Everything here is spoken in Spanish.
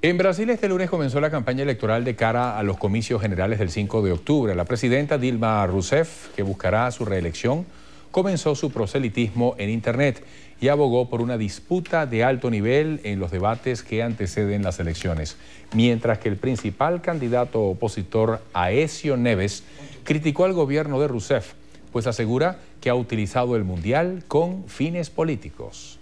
En Brasil este lunes comenzó la campaña electoral de cara a los comicios generales del 5 de octubre. La presidenta Dilma Rousseff, que buscará su reelección, comenzó su proselitismo en Internet y abogó por una disputa de alto nivel en los debates que anteceden las elecciones, mientras que el principal candidato opositor, Aesio Neves, criticó al gobierno de Rousseff, pues asegura que ha utilizado el Mundial con fines políticos.